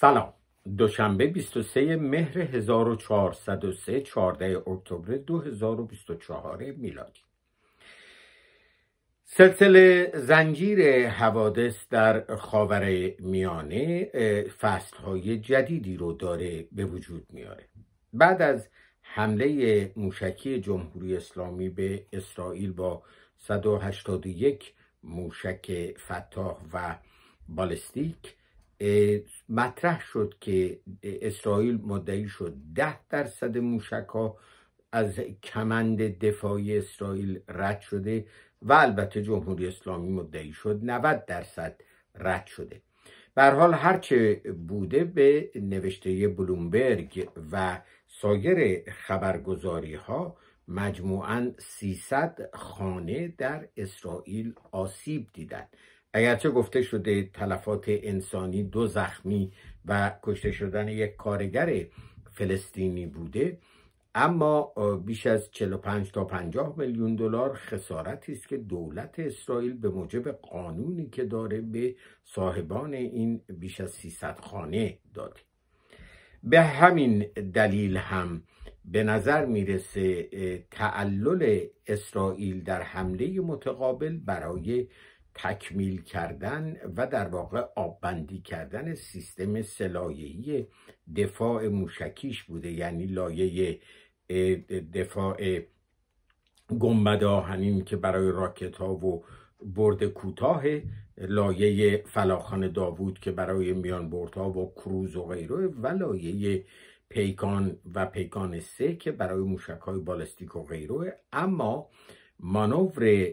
سلام دوشنبه 23 مهر 1403 14 اکتبر 2024 میلادی سلسله زنجیر حوادث در خاور میانه فصلهای جدیدی رو داره به وجود میاره بعد از حمله موشکی جمهوری اسلامی به اسرائیل با 181 موشک فتاح و بالستیک مطرح شد که اسرائیل مدعی شد ده درصد موشک ها از کمند دفاعی اسرائیل رد شده و البته جمهوری اسلامی مدعی شد 90 درصد رد شده بر حال هرچه بوده به نوشته بلومبرگ و سایر خبرگزاری ها مجموعاً 300 خانه در اسرائیل آسیب دیدند اگرچه گفته شده تلفات انسانی دو زخمی و کشته شدن یک کارگر فلسطینی بوده اما بیش از 45 تا 50 میلیون دلار خسارتی است که دولت اسرائیل به موجب قانونی که داره به صاحبان این بیش از 300 خانه داده به همین دلیل هم به نظر میرسه تعلل اسرائیل در حمله متقابل برای تکمیل کردن و در واقع آببندی کردن سیستم سلایهی دفاع موشکیش بوده یعنی لایه دفاع گنبد آهنین که برای راکت ها و برد کوتاه لایه فلاخان داوود که برای میان برد ها و کروز و غیره و لایه پیکان و پیکان سه که برای موشک های بالستیک و غیره اما مانور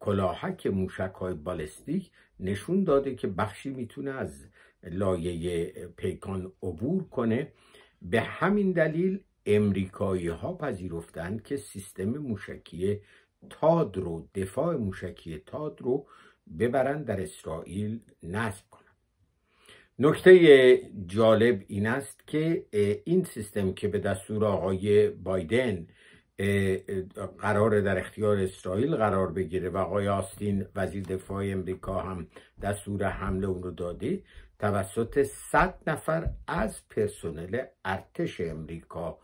کلاهک موشک های بالستیک نشون داده که بخشی میتونه از لایه پیکان عبور کنه به همین دلیل امریکایی ها پذیرفتند که سیستم موشکی تاد رو دفاع موشکی تاد رو ببرن در اسرائیل نصب کنن نکته جالب این است که این سیستم که به دستور آقای بایدن قرار در اختیار اسرائیل قرار بگیره و آقای آستین وزیر دفاع امریکا هم دستور حمله اون رو داده توسط 100 نفر از پرسنل ارتش امریکا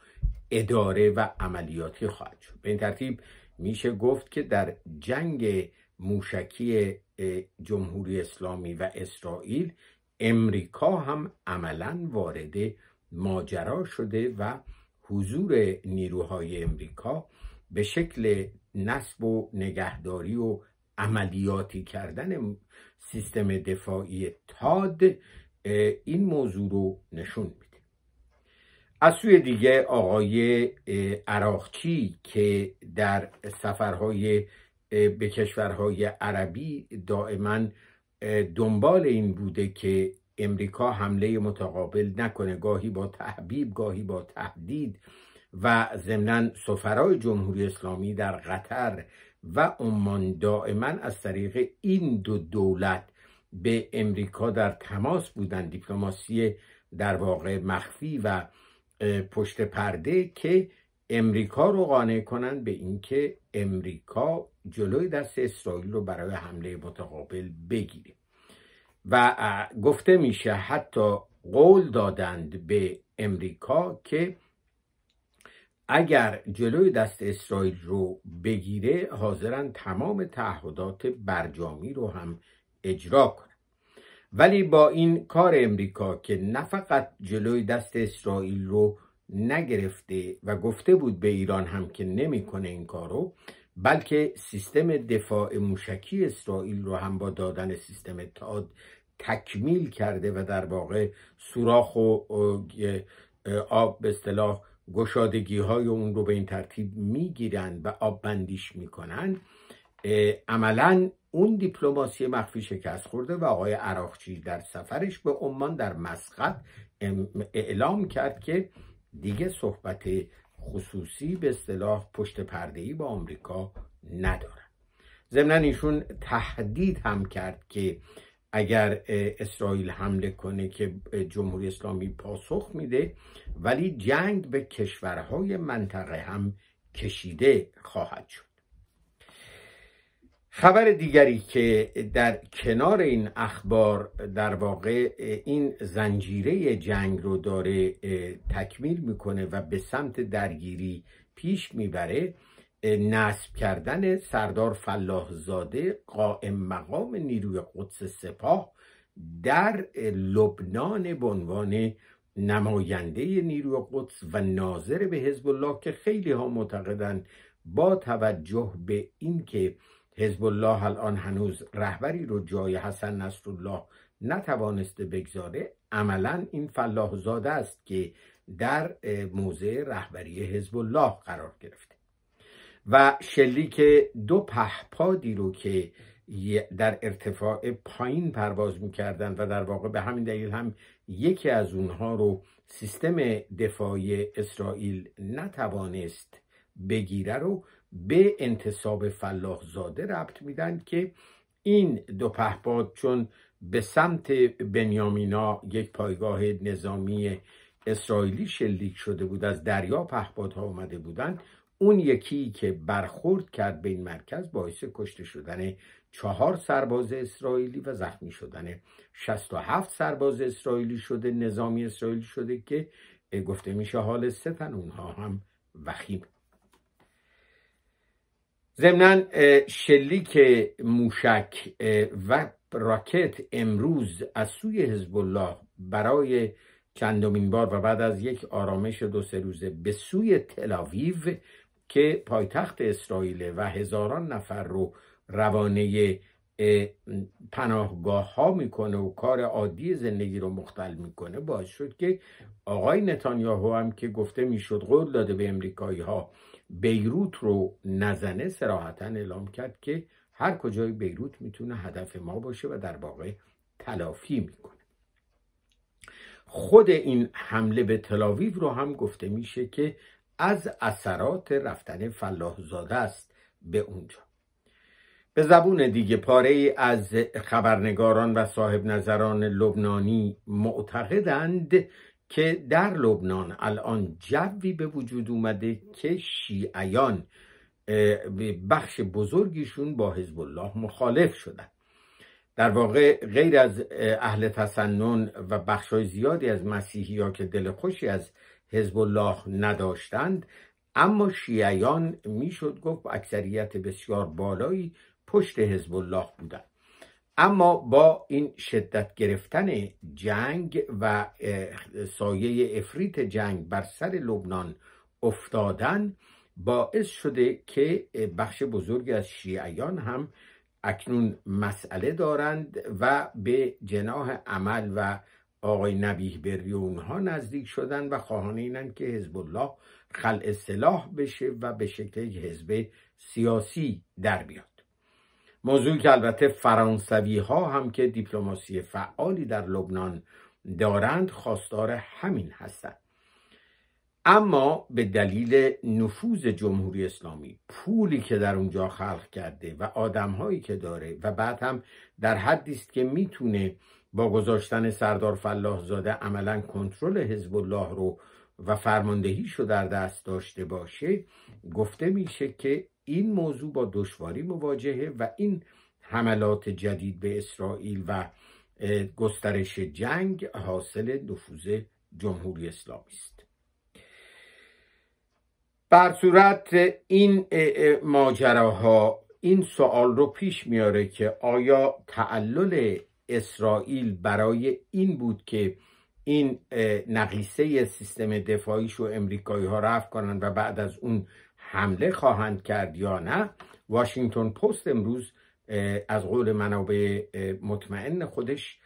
اداره و عملیاتی خواهد شد به این ترتیب میشه گفت که در جنگ موشکی جمهوری اسلامی و اسرائیل امریکا هم عملا وارد ماجرا شده و حضور نیروهای امریکا به شکل نصب و نگهداری و عملیاتی کردن سیستم دفاعی تاد این موضوع رو نشون میده از سوی دیگه آقای عراقچی که در سفرهای به کشورهای عربی دائما دنبال این بوده که امریکا حمله متقابل نکنه گاهی با تحبیب گاهی با تهدید و ضمنا سفرای جمهوری اسلامی در قطر و عمان دائما از طریق این دو دولت به امریکا در تماس بودند دیپلماسی در واقع مخفی و پشت پرده که امریکا رو قانع کنند به اینکه امریکا جلوی دست اسرائیل رو برای حمله متقابل بگیره و گفته میشه حتی قول دادند به امریکا که اگر جلوی دست اسرائیل رو بگیره حاضرن تمام تعهدات برجامی رو هم اجرا کنند. ولی با این کار امریکا که نه فقط جلوی دست اسرائیل رو نگرفته و گفته بود به ایران هم که نمیکنه این کارو بلکه سیستم دفاع موشکی اسرائیل رو هم با دادن سیستم تاد تکمیل کرده و در واقع سوراخ و آب به اصطلاح گشادگی های اون رو به این ترتیب میگیرند و آب بندیش میکنن عملا اون دیپلماسی مخفی شکست خورده و آقای عراقچی در سفرش به عمان در مسقط اعلام کرد که دیگه صحبت خصوصی به اصطلاح پشت پرده ای با آمریکا ندارن ضمنا ایشون تهدید هم کرد که اگر اسرائیل حمله کنه که جمهوری اسلامی پاسخ میده ولی جنگ به کشورهای منطقه هم کشیده خواهد شد خبر دیگری که در کنار این اخبار در واقع این زنجیره جنگ رو داره تکمیل میکنه و به سمت درگیری پیش میبره نصب کردن سردار فلاحزاده زاده قائم مقام نیروی قدس سپاه در لبنان به عنوان نماینده نیروی قدس و ناظر به حزب الله که خیلی ها معتقدند با توجه به اینکه حزب الله الان هنوز رهبری رو جای حسن نصرالله نتوانسته بگذاره عملا این فلاح زاده است که در موضع رهبری حزب الله قرار گرفته و شلیک دو پهپادی رو که در ارتفاع پایین پرواز میکردن و در واقع به همین دلیل هم یکی از اونها رو سیستم دفاعی اسرائیل نتوانست بگیره رو به انتصاب فلاح زاده ربط میدن که این دو پهپاد چون به سمت بنیامینا یک پایگاه نظامی اسرائیلی شلیک شده بود از دریا پهپادها آمده بودند اون یکی که برخورد کرد به این مرکز باعث کشته شدن چهار سرباز اسرائیلی و زخمی شدن 67 سرباز اسرائیلی شده نظامی اسرائیلی شده که گفته میشه حال سه تن اونها هم وخیم ضمنا شلیک موشک و راکت امروز از سوی حزب الله برای چندمین بار و بعد از یک آرامش دو سه روزه به سوی تلاویو که پایتخت اسرائیل و هزاران نفر رو روانه پناهگاه ها میکنه و کار عادی زندگی رو مختل میکنه باعث شد که آقای نتانیاهو هم که گفته میشد قول داده به امریکایی ها بیروت رو نزنه سراحتا اعلام کرد که هر کجای بیروت میتونه هدف ما باشه و در واقع تلافی میکنه خود این حمله به تلاویو رو هم گفته میشه که از اثرات رفتن فلاحزاده است به اونجا به زبون دیگه پاره از خبرنگاران و صاحب نظران لبنانی معتقدند که در لبنان الان جوی به وجود اومده که شیعیان بخش بزرگیشون با حزب الله مخالف شدن در واقع غیر از اهل تسنن و بخشای زیادی از مسیحی ها که دل خوشی از حزب الله نداشتند اما شیعیان میشد گفت اکثریت بسیار بالایی پشت حزب الله بودند اما با این شدت گرفتن جنگ و سایه افریت جنگ بر سر لبنان افتادن باعث شده که بخش بزرگی از شیعیان هم اکنون مسئله دارند و به جناح عمل و آقای نبیه بری اونها نزدیک شدن و خواهان اینند که حزب الله خلع سلاح بشه و به شکل حزب سیاسی در بیاد موضوع که البته فرانسوی ها هم که دیپلماسی فعالی در لبنان دارند خواستار همین هستند اما به دلیل نفوذ جمهوری اسلامی پولی که در اونجا خلق کرده و آدمهایی که داره و بعد هم در حدی است که میتونه با گذاشتن سردار فلاح زاده عملا کنترل حزب الله رو و فرماندهیش رو در دست داشته باشه گفته میشه که این موضوع با دشواری مواجهه و این حملات جدید به اسرائیل و گسترش جنگ حاصل نفوذ جمهوری اسلامی است بر صورت این ماجراها این سوال رو پیش میاره که آیا تعلل اسرائیل برای این بود که این نقیصه سیستم دفاعیش و امریکایی ها رفت کنند و بعد از اون حمله خواهند کرد یا نه واشنگتن پست امروز از قول منابع مطمئن خودش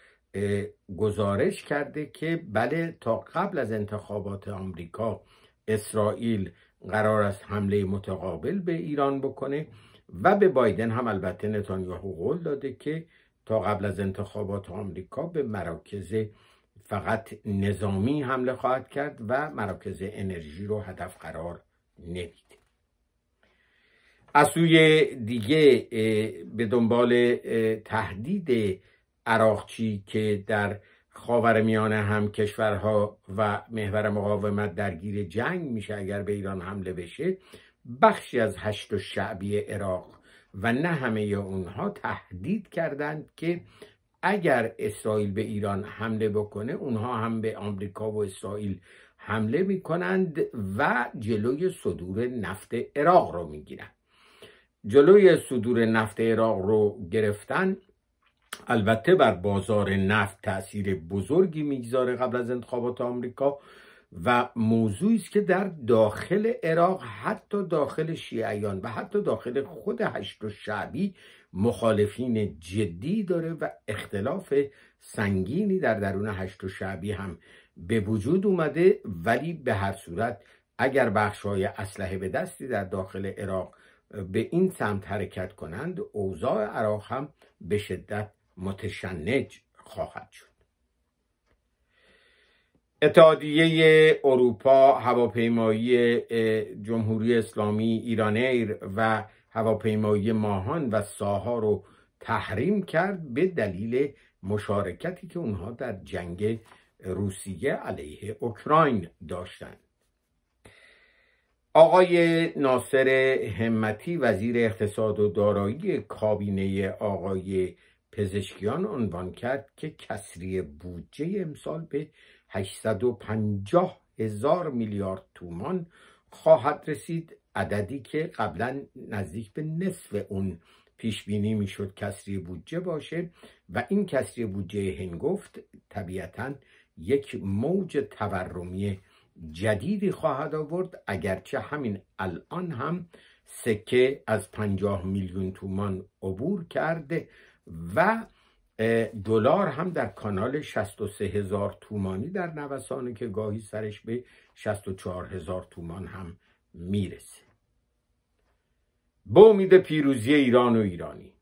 گزارش کرده که بله تا قبل از انتخابات آمریکا اسرائیل قرار است حمله متقابل به ایران بکنه و به بایدن هم البته نتانیاهو قول داده که تا قبل از انتخابات آمریکا به مراکز فقط نظامی حمله خواهد کرد و مراکز انرژی رو هدف قرار نمیده از سوی دیگه به دنبال تهدید عراقچی که در خاور میانه هم کشورها و محور مقاومت درگیر جنگ میشه اگر به ایران حمله بشه بخشی از هشت و شعبی عراق و نه همه اونها تهدید کردند که اگر اسرائیل به ایران حمله بکنه اونها هم به آمریکا و اسرائیل حمله میکنند و جلوی صدور نفت عراق رو میگیرند جلوی صدور نفت عراق رو گرفتن البته بر بازار نفت تاثیر بزرگی میگذاره قبل از انتخابات آمریکا و موضوعی است که در داخل عراق حتی داخل شیعیان و حتی داخل خود هشت و شعبی مخالفین جدی داره و اختلاف سنگینی در درون هشت و شعبی هم به وجود اومده ولی به هر صورت اگر بخش های اسلحه به دستی در داخل عراق به این سمت حرکت کنند اوضاع عراق هم به شدت متشنج خواهد شد اتحادیه اروپا هواپیمایی جمهوری اسلامی ایرانیر و هواپیمایی ماهان و ساها رو تحریم کرد به دلیل مشارکتی که اونها در جنگ روسیه علیه اوکراین داشتند آقای ناصر همتی وزیر اقتصاد و دارایی کابینه آقای پزشکیان عنوان کرد که کسری بودجه امسال به 850 هزار میلیارد تومان خواهد رسید عددی که قبلا نزدیک به نصف اون پیش بینی میشد کسری بودجه باشه و این کسری بودجه هنگفت طبیعتا یک موج تورمی جدیدی خواهد آورد اگرچه همین الان هم سکه از پنجاه میلیون تومان عبور کرده و دلار هم در کانال 63 هزار تومانی در نوسانه که گاهی سرش به 64 هزار تومان هم میرسه به امید پیروزی ایران و ایرانی